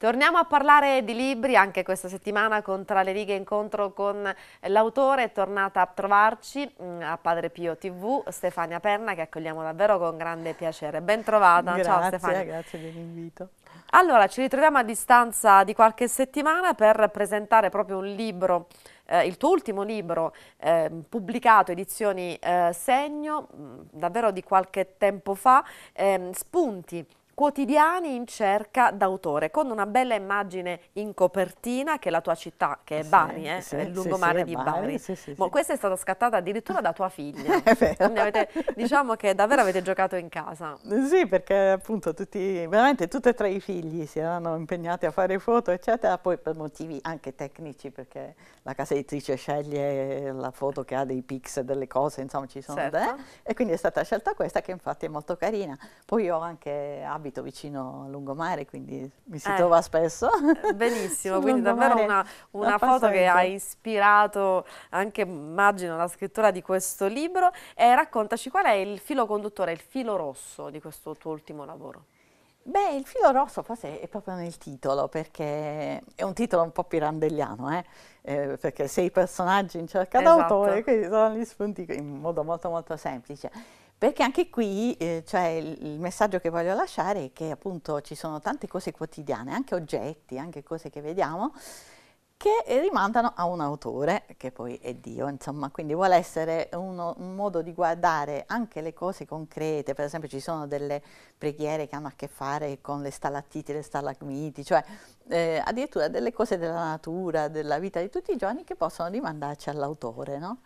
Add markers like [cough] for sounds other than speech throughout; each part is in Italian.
Torniamo a parlare di libri anche questa settimana con Tra le righe incontro con l'autore, è tornata a trovarci mm, a Padre Pio TV, Stefania Perna che accogliamo davvero con grande piacere. Ben trovata, grazie, ciao Stefania. Grazie grazie dell'invito. Allora, ci ritroviamo a distanza di qualche settimana per presentare proprio un libro eh, il tuo ultimo libro eh, pubblicato, edizioni eh, Segno, mm, davvero di qualche tempo fa, ehm, spunti quotidiani in cerca d'autore, con una bella immagine in copertina che è la tua città, che è sì, Bari, eh? sì, è il lungomare sì, di Bari. Bari. Boh, questa è stata scattata addirittura da tua figlia. [laughs] avete, diciamo che davvero avete giocato in casa. Sì, perché appunto tutti, veramente tutti e tre i figli si erano impegnati a fare foto, eccetera, poi per motivi anche tecnici, perché la casa editrice sceglie la foto che ha dei pix, delle cose, insomma ci sono... Certo. Eh? E quindi è stata scelta questa che infatti è molto carina. Poi io anche abito abito vicino a lungomare, quindi mi si eh, trova spesso. Eh, benissimo, [laughs] quindi davvero una, una foto che ha ispirato anche, immagino, la scrittura di questo libro. E raccontaci qual è il filo conduttore, il filo rosso di questo tuo ultimo lavoro. Beh, il filo rosso forse è proprio nel titolo, perché è un titolo un po' pirandelliano, eh? Eh, perché sei personaggi in cerca esatto. d'autore, quindi sono gli spunti in modo molto molto semplice. Perché anche qui eh, cioè, il messaggio che voglio lasciare è che appunto ci sono tante cose quotidiane, anche oggetti, anche cose che vediamo, che rimandano a un autore, che poi è Dio, insomma, quindi vuole essere uno, un modo di guardare anche le cose concrete, per esempio ci sono delle preghiere che hanno a che fare con le stalattiti, le stalagmiti, cioè eh, addirittura delle cose della natura, della vita di tutti i giorni che possono rimandarci all'autore, no?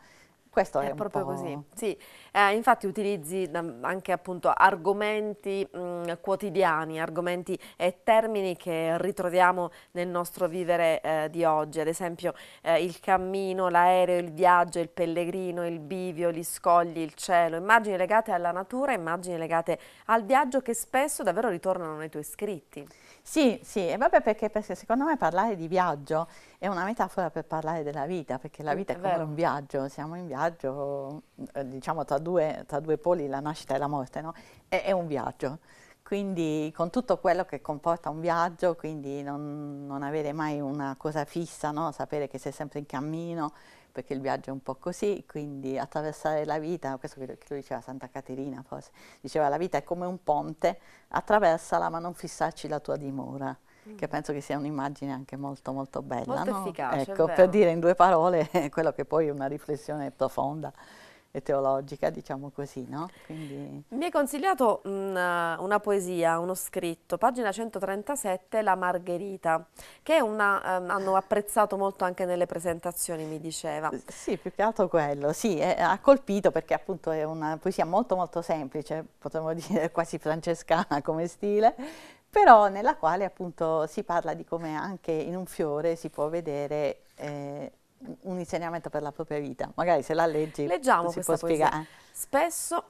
Questo è, è proprio così. Sì, eh, infatti utilizzi anche appunto argomenti mh, mm, quotidiani, argomenti e termini che ritroviamo nel nostro vivere eh, di oggi, ad esempio eh, il cammino, l'aereo, il viaggio, il pellegrino, il bivio, gli scogli, il cielo, immagini legate alla natura, immagini legate al viaggio che spesso davvero ritornano nei tuoi scritti. Sì, sì, e vabbè perché, perché secondo me parlare di viaggio è una metafora per parlare della vita, perché la mm, vita è, come un viaggio, siamo in viaggio, mm, diciamo tra due, tra due poli, la nascita e la morte, no? è, è, un viaggio. Quindi con tutto quello che comporta un viaggio, quindi non, non avere mai una cosa fissa, no? sapere che sei sempre in cammino, perché il viaggio è un po' così, quindi attraversare la vita, questo che lui diceva Santa Caterina forse, diceva la vita è come un ponte, attraversala ma non fissarci la tua dimora mm. che penso che sia un'immagine anche molto molto bella. Molto no? efficace. Ecco, per dire in due parole [laughs] quello che poi è una riflessione profonda e teologica, diciamo così, no? Quindi... Mi hai consigliato una, eh, una, poesia, uno scritto, pagina 137, La Margherita, che una, um, hanno apprezzato molto anche nelle presentazioni, mi diceva. Sì, più che altro quello, sì, è, ha colpito perché appunto è una poesia molto molto semplice, potremmo [laughs] dire quasi francescana come stile, però nella quale appunto si parla di come anche in un fiore si può vedere eh, un insegnamento per la propria vita. Magari se la leggi Leggiamo si può spiegare. Spesso,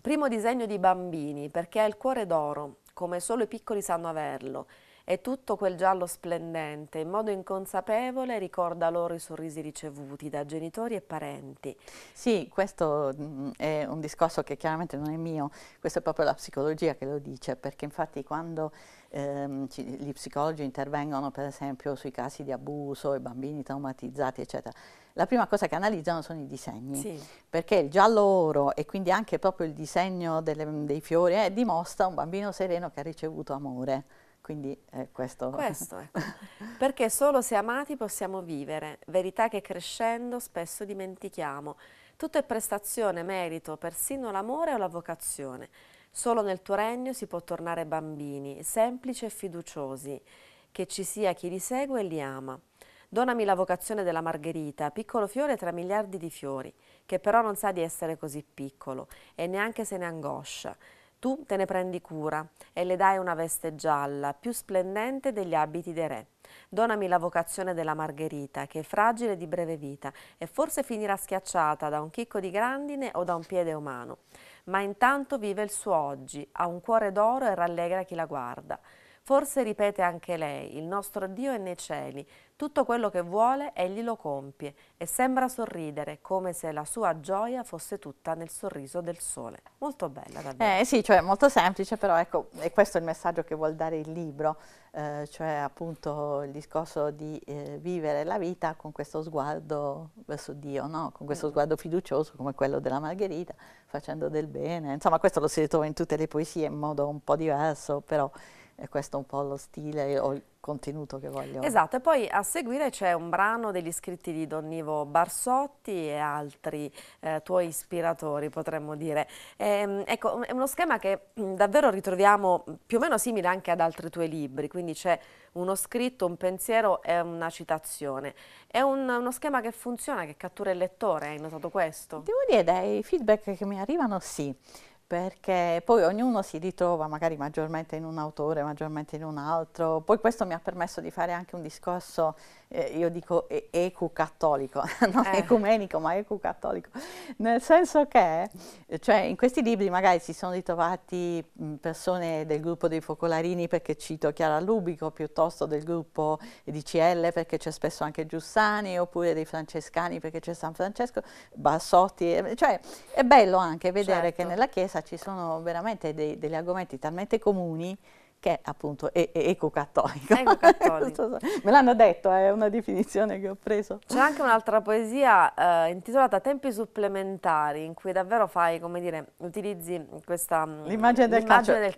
primo disegno di bambini, perché ha il cuore d'oro, come solo i piccoli sanno averlo e tutto quel giallo splendente, in modo inconsapevole ricorda loro i sorrisi ricevuti da genitori e parenti. Sì, questo mm, è un discorso che chiaramente non è mio, questa è proprio la psicologia che lo dice, perché infatti quando ehm, gli psicologi intervengono per esempio sui casi di abuso, i bambini traumatizzati, eccetera, la prima cosa che analizzano sono i disegni, sì. perché il giallo oro e quindi anche proprio il disegno delle, dei fiori eh, dimostra un bambino sereno che ha ricevuto amore. Quindi è eh, questo. Questo, ecco. [laughs] Perché solo se amati possiamo vivere, verità che crescendo spesso dimentichiamo. Tutto è prestazione, merito, persino l'amore o la vocazione. Solo nel tuo regno si può tornare bambini, semplici e fiduciosi, che ci sia chi li segue e li ama. Donami la vocazione della margherita, piccolo fiore tra miliardi di fiori, che però non sa di essere così piccolo e neanche se ne angoscia. Tu te ne prendi cura e le dai una veste gialla, più splendente degli abiti dei re. Donami la vocazione della Margherita, che è fragile di breve vita e forse finirà schiacciata da un chicco di grandine o da un piede umano. Ma intanto vive il suo oggi, ha un cuore d'oro e rallegra chi la guarda. Forse ripete anche lei, il nostro Dio è nei cieli, tutto quello che vuole egli lo compie e sembra sorridere come se la sua gioia fosse tutta nel sorriso del sole. Molto bella davvero. Eh sì, cioè molto semplice, però ecco, è questo il messaggio che vuol dare il libro, eh, cioè appunto il discorso di eh, vivere la vita con questo sguardo verso Dio, no? con questo mm. sguardo fiducioso come quello della Margherita, facendo del bene. Insomma, questo lo si ritrova in tutte le poesie in modo un po' diverso, però è questo un po' lo stile o il contenuto che voglio. Esatto, e poi a seguire c'è un brano degli scritti di Don Nivo Barsotti e altri eh, tuoi ispiratori, potremmo dire. E, ehm, ecco, è uno schema che mm, davvero ritroviamo più o meno simile anche ad altri tuoi libri, quindi c'è uno scritto, un pensiero e una citazione. È un, uno schema che funziona, che cattura il lettore, hai notato questo? Devo dire, dai feedback che mi arrivano sì perché poi ognuno si ritrova magari maggiormente in un autore, maggiormente in un altro. Poi questo mi ha permesso di fare anche un discorso, eh, io dico e- ecu-cattolico, [laughs] non eh. ecumenico ma ecu-cattolico, nel senso che eh, cioè, in questi libri magari si sono ritrovati persone del gruppo dei focolarini perché cito Chiara Lubico, piuttosto del gruppo di CL perché c'è spesso anche Giussani, oppure dei francescani perché c'è San Francesco, Bassotti, eh, cioè è bello anche vedere certo. che nella Chiesa ci sono veramente dei, degli argomenti talmente comuni che è appunto è, è ecocattolico. Eco [laughs] Me l'hanno detto, è una definizione che ho preso. C'è anche un'altra poesia eh, intitolata Tempi supplementari, in cui davvero fai, come dire, utilizzi questa mm, l'immagine del, del,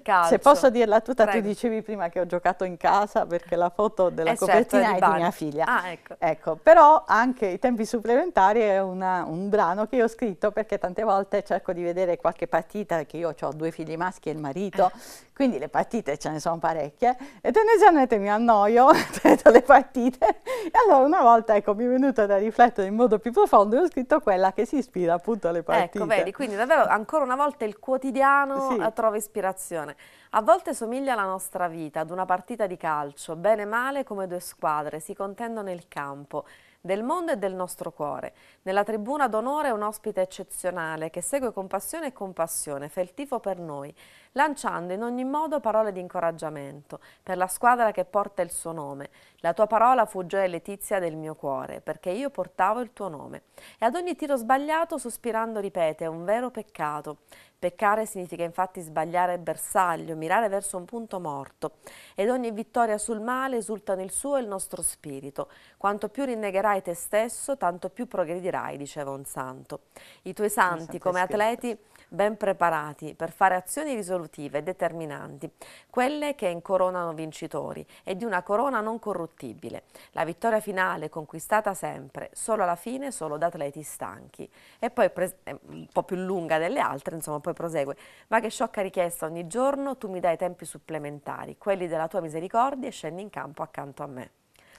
calcio. Se posso dirla tutta, Prego. tu dicevi prima che ho giocato in casa perché la foto della eh certo, copertina certo, è, di, è di mia figlia. Ah, ecco. ecco. Però anche i tempi supplementari è una, un brano che io ho scritto perché tante volte cerco di vedere qualche partita, che io ho due figli maschi e il marito, eh. quindi le partite ce ne sono parecchie, e tendenzialmente mi annoio [laughs] tra le partite. E allora una volta ecco, mi è venuta da riflettere in modo più profondo e ho scritto quella che si ispira appunto alle ecco, partite. Ecco, vedi, quindi davvero ancora una volta il quotidiano sì. Eh, trova ispirazione. A volte somiglia la nostra vita ad una partita di calcio, bene e male come due squadre, si contendono il campo del mondo e del nostro cuore. Nella tribuna d'onore un ospite eccezionale che segue con passione e compassione, fa il tifo per noi lanciando in ogni modo parole di incoraggiamento per la squadra che porta il suo nome. La tua parola fu gioia e letizia del mio cuore, perché io portavo il tuo nome. E ad ogni tiro sbagliato, sospirando, ripete, è un vero peccato. Peccare significa infatti sbagliare bersaglio, mirare verso un punto morto. Ed ogni vittoria sul male esulta nel suo e il nostro spirito. Quanto più rinnegherai te stesso, tanto più progredirai, diceva un santo. I tuoi santi, come atleti, ben preparati per fare azioni risolutive e determinanti, quelle che incoronano vincitori e di una corona non corruttibile. La vittoria finale conquistata sempre, solo alla fine, solo da atleti stanchi. E poi eh, un po' più lunga delle altre, insomma, poi prosegue. Ma che sciocca richiesta ogni giorno, tu mi dai tempi supplementari, quelli della tua misericordia e scendi in campo accanto a me.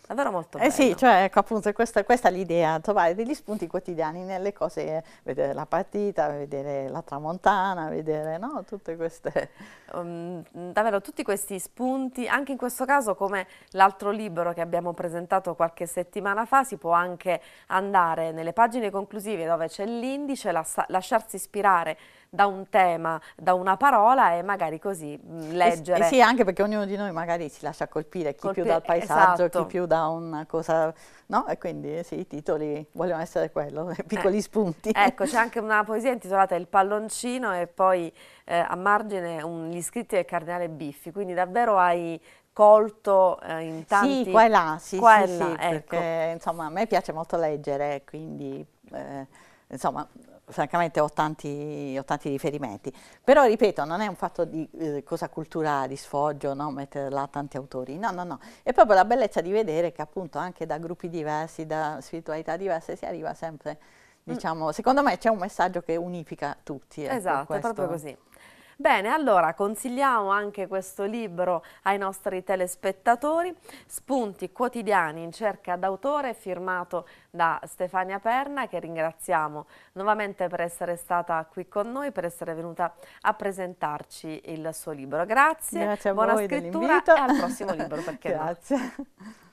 Davvero molto bello. Eh sì, cioè, ecco, appunto, questa, questa è l'idea, trovare degli spunti quotidiani nelle cose, vedere la partita, vedere la tramontana, vedere no, tutte queste... Um, davvero tutti questi spunti, anche in questo caso come l'altro libro che abbiamo presentato qualche settimana fa, si può anche andare nelle pagine conclusive dove c'è l'indice, lasciarsi ispirare da un tema, da una parola e magari così mm, leggere. E, sì, anche perché ognuno di noi magari si lascia colpire, chi Colpi più dal paesaggio, esatto. chi più da una cosa, no? E quindi sì, i titoli vogliono essere quello, [laughs] eh, piccoli eh. spunti. Ecco, c'è anche una [laughs] poesia intitolata Il palloncino e poi eh, a margine un, gli scritti del Cardinale Biffi, quindi davvero hai colto eh, in tanti... Sì, qua e là, sì, qua sì, là, sì ecco. perché insomma a me piace molto leggere, quindi eh, insomma francamente ho tanti, ho tanti, riferimenti, però ripeto non è un fatto di eh, cosa culturale, di sfoggio, no? mettere là tanti autori, no, no, no, è proprio la bellezza di vedere che appunto anche da gruppi diversi, da spiritualità diverse si arriva sempre, mm. diciamo, mm. secondo me c'è un messaggio che unifica tutti. Ecco, esatto, è proprio così. Bene, allora consigliamo anche questo libro ai nostri telespettatori, Spunti quotidiani in cerca d'autore, firmato da Stefania Perna, che ringraziamo nuovamente per essere stata qui con noi, per essere venuta a presentarci il suo libro. Grazie, Grazie buona scrittura e al prossimo libro. [laughs] Grazie. No?